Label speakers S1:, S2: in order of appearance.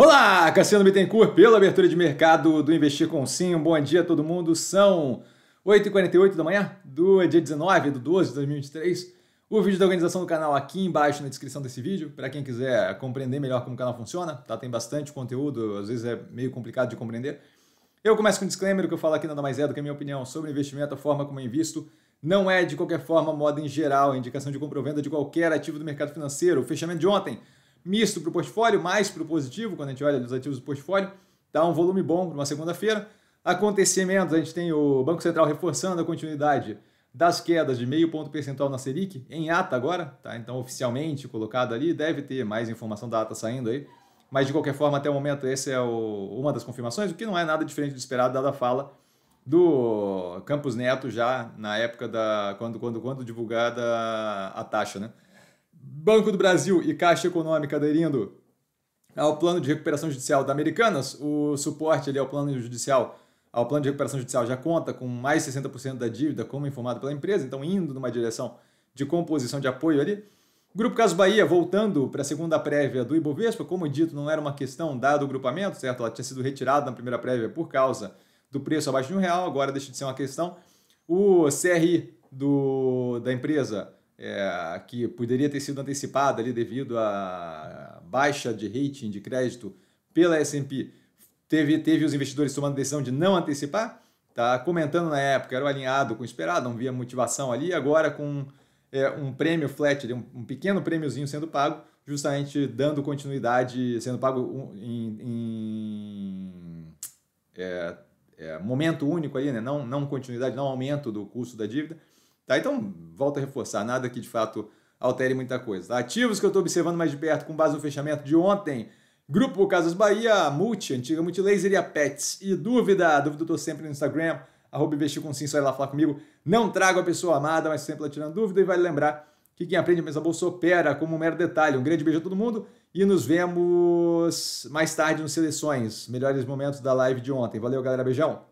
S1: Olá, Cassiano Bittencourt, pela abertura de mercado do Investir com Sim. Um bom dia a todo mundo. São 8h48 da manhã do dia 19 de 12 de 2023. O vídeo da organização do canal aqui embaixo na descrição desse vídeo, para quem quiser compreender melhor como o canal funciona, tá? Tem bastante conteúdo, às vezes é meio complicado de compreender. Eu começo com um disclaimer, o que eu falo aqui nada mais é do que a minha opinião sobre investimento, a forma como eu invisto, não é de qualquer forma moda em geral, indicação de compra ou venda de qualquer ativo do mercado financeiro. O fechamento de ontem misto para o portfólio, mais para o positivo, quando a gente olha os ativos do portfólio, dá um volume bom para uma segunda-feira. Acontecimentos, a gente tem o Banco Central reforçando a continuidade das quedas de meio ponto percentual na Selic, em ata agora, tá? então oficialmente colocado ali, deve ter mais informação da ata saindo aí, mas de qualquer forma, até o momento, essa é o, uma das confirmações, o que não é nada diferente do esperado, dada a fala do Campos Neto já na época da quando, quando, quando divulgada a taxa, né? Banco do Brasil e Caixa Econômica aderindo ao plano de recuperação judicial da Americanas, o suporte ali ao plano judicial, ao plano de recuperação judicial já conta com mais 60% da dívida, como informado pela empresa, então indo numa direção de composição de apoio ali. Grupo Caso Bahia voltando para a segunda prévia do Ibovespa, como dito, não era uma questão dado o grupamento, certo? Ela tinha sido retirada na primeira prévia por causa do preço abaixo de um real, agora deixa de ser uma questão. O CRI do, da empresa é, que poderia ter sido antecipada ali devido à baixa de rating de crédito pela S&P, teve, teve os investidores tomando a decisão de não antecipar, tá? comentando na época, era alinhado com o esperado, não via motivação ali, agora com é, um prêmio flat, um, um pequeno prêmiozinho sendo pago, justamente dando continuidade, sendo pago em, em é, é, momento único ali, né? não, não continuidade, não aumento do custo da dívida, Tá? Então, volta a reforçar, nada que de fato altere muita coisa. Tá? Ativos que eu estou observando mais de perto com base no fechamento de ontem. Grupo Casas Bahia, Multi, antiga Multilaser e a Pets. E dúvida, dúvida eu estou sempre no Instagram, arroba investir com sim, só ir lá falar comigo. Não trago a pessoa amada, mas sempre lá tirando dúvida. E vale lembrar que quem aprende a pensar bolsa opera como um mero detalhe. Um grande beijo a todo mundo e nos vemos mais tarde nos Seleções. Melhores momentos da live de ontem. Valeu, galera. Beijão.